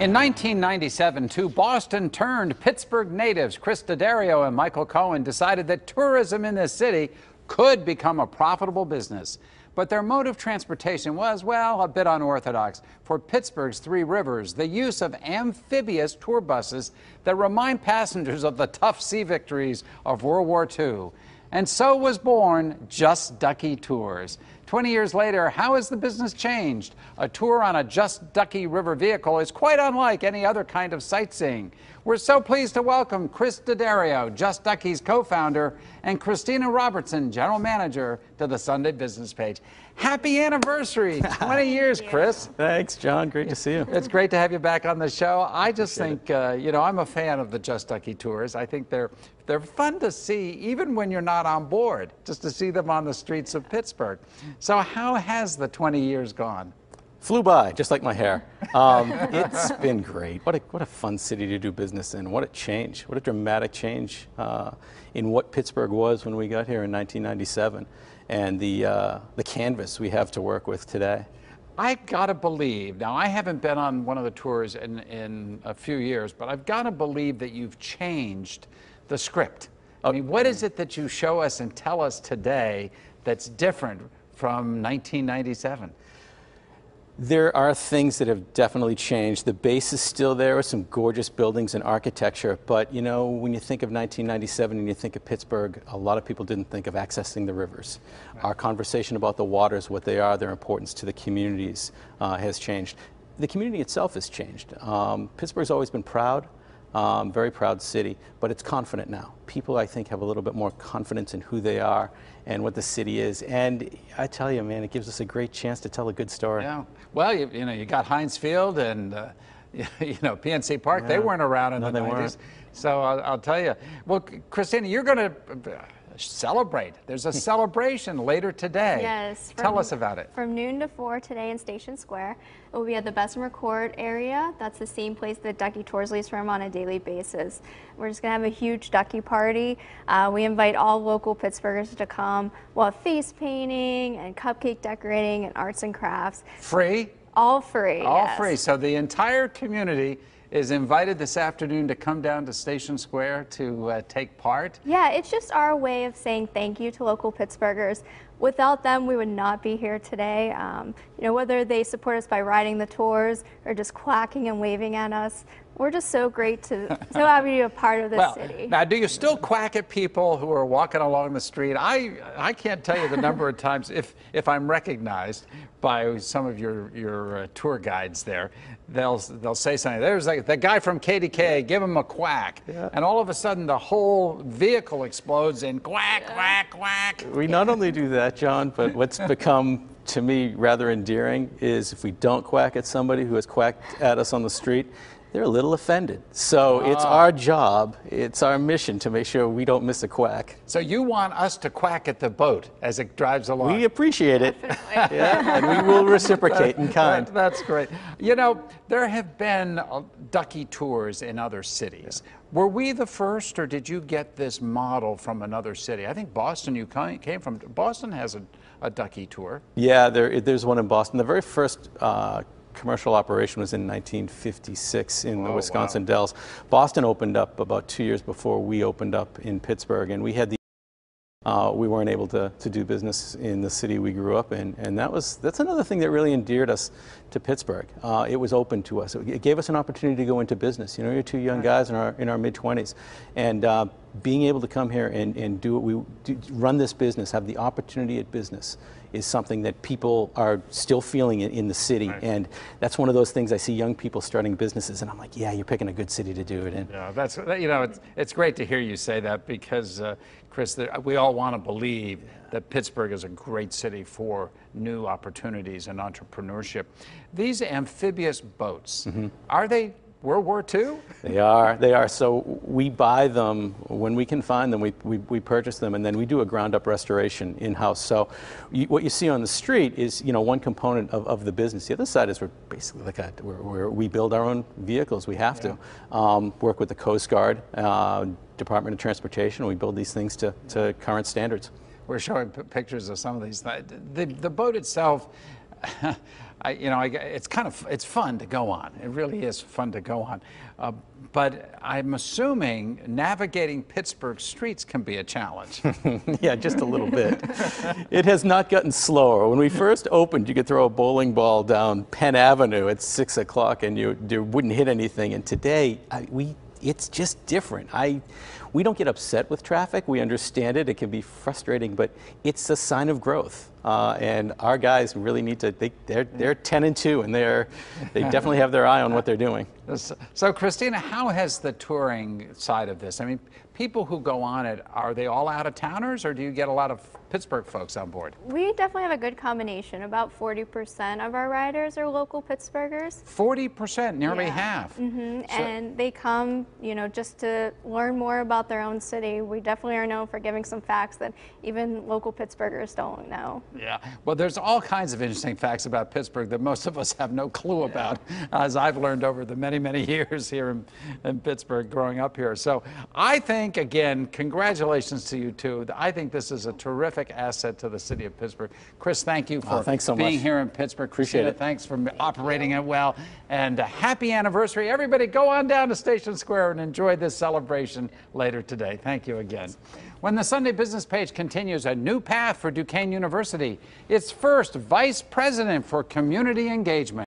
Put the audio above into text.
In 1997, two Boston turned Pittsburgh natives, Chris D'Addario and Michael Cohen, decided that tourism in this city could become a profitable business. But their mode of transportation was, well, a bit unorthodox. For Pittsburgh's Three Rivers, the use of amphibious tour buses that remind passengers of the tough sea victories of World War II. And so was born Just Ducky Tours. 20 years later, how has the business changed? A tour on a Just Ducky River vehicle is quite unlike any other kind of sightseeing. We're so pleased to welcome Chris D'Addario, Just Ducky's co-founder, and Christina Robertson, general manager, to the Sunday Business Page. Happy anniversary, 20 years, Chris. Thanks, John. Great to see you. It's great to have you back on the show. I just Appreciate think, uh, you know, I'm a fan of the Just Ducky tours. I think they're they're fun to see even when you're not on board, just to see them on the streets of Pittsburgh. So how has the 20 years gone? Flew by, just like my hair. Um, it's been great. What a, what a fun city to do business in. What a change. What a dramatic change uh, in what Pittsburgh was when we got here in 1997 and the, uh, the canvas we have to work with today. I gotta believe, now I haven't been on one of the tours in, in a few years, but I've gotta believe that you've changed the script. I oh. mean, what is it that you show us and tell us today that's different from 1997? There are things that have definitely changed. The base is still there with some gorgeous buildings and architecture, but you know, when you think of 1997 and you think of Pittsburgh, a lot of people didn't think of accessing the rivers. Right. Our conversation about the waters, what they are, their importance to the communities uh, has changed. The community itself has changed. Um, Pittsburgh's always been proud um, very proud city, but it's confident now. People, I think, have a little bit more confidence in who they are and what the city is. And I tell you, man, it gives us a great chance to tell a good story. Yeah. Well, you, you know, you got Heinz Field and, uh, you know, PNC Park. Yeah. They weren't around in no, the 90s. Weren't. So I'll, I'll, tell you. Well, Christina, you're going to celebrate. There's a celebration later today. Yes. From, Tell us about it. From noon to 4 today in Station Square. we will be at the Bessemer Court area. That's the same place that Ducky Torsley's from on a daily basis. We're just going to have a huge Ducky party. Uh, we invite all local Pittsburghers to come. We'll have face painting and cupcake decorating and arts and crafts. Free? All free. All yes. free. So the entire community is invited this afternoon to come down to Station Square to uh, take part. Yeah, it's just our way of saying thank you to local Pittsburghers. Without them, we would not be here today. Um, you know, whether they support us by riding the tours or just quacking and waving at us, we're just so great to so happy to be a part of this well, city. Now, do you still quack at people who are walking along the street? I I can't tell you the number of times if if I'm recognized by some of your your uh, tour guides there, they'll they'll say something. There's like the guy from KDK, yeah. give him a quack, yeah. and all of a sudden the whole vehicle explodes in quack yeah. quack quack. We not only do that, John, but what's become to me rather endearing is if we don't quack at somebody who has quacked at us on the street, they're a little offended. So it's ah. our job, it's our mission to make sure we don't miss a quack. So you want us to quack at the boat as it drives along. We appreciate it. yeah, and we will reciprocate in kind. That, that's great. You know, there have been uh, ducky tours in other cities. Yeah. Were we the first, or did you get this model from another city? I think Boston, you came from. Boston has a, a ducky tour. Yeah, there, there's one in Boston. The very first uh, commercial operation was in 1956 in the oh, Wisconsin wow. Dells. Boston opened up about two years before we opened up in Pittsburgh, and we had the uh, we weren't able to, to do business in the city we grew up in. And that was, that's another thing that really endeared us to Pittsburgh. Uh, it was open to us. It gave us an opportunity to go into business. You know, you're two young mm. guys in our, in our mid 20s. And uh, being able to come here and, and do what we do, run this business, have the opportunity at business is something that people are still feeling in, the city. Right. And that's one of those things I see young people starting businesses, and I'm like, yeah, you're picking a good city to do it in. Yeah, that's, you know, it's, it's great to hear you say that because, uh, Chris, we all want to believe that Pittsburgh is a great city for new opportunities and entrepreneurship. These amphibious boats, mm -hmm. are they World War II? they are. They are. So we buy them when we can find them. We, we, we purchase them, and then we do a ground-up restoration in-house. So you, what you see on the street is, you know, one component of, of the business. The other side is we're basically like a, we're, we're we build our own vehicles. We have yeah. to um, work with the Coast Guard, uh, Department of Transportation. We build these things to, to current standards we're showing pictures of some of these. The, the boat itself I, you know, I, it's kind of it's fun to go on. It really is fun to go on. Uh, but I'm assuming navigating Pittsburgh streets can be a challenge. yeah, just a little bit. it has not gotten slower. When we first opened, you could throw a bowling ball down Penn Avenue at six o'clock, and you, you wouldn't hit anything. And today, I, we it's just different. I, we don't get upset with traffic. We understand it. It can be frustrating, but it's a sign of growth. Uh, and our guys really need to. They, they're they're 10 and two, and they're they definitely have their eye on what they're doing. So, so, Christina, how has the touring side of this? I mean, people who go on it are they all out of towners, or do you get a lot of Pittsburgh folks on board? We definitely have a good combination. About 40% of our riders are local Pittsburghers. 40%, nearly yeah. half. Mm -hmm. so and they come, you know, just to learn more about their own city. We definitely are known for giving some facts that even local Pittsburghers don't know. Yeah. Well, there's all kinds of interesting facts about Pittsburgh that most of us have no clue about, as I've learned over the many, many years here in, in Pittsburgh growing up here. So I think, again, congratulations to you two. I think this is a terrific terrific asset to the city of Pittsburgh. Chris, thank you for oh, so being much. here in Pittsburgh. Appreciate it. Thanks for operating it well. And a happy anniversary. Everybody, go on down to Station Square and enjoy this celebration later today. Thank you again. When the Sunday Business page continues, a new path for Duquesne University, its first vice president for community engagement.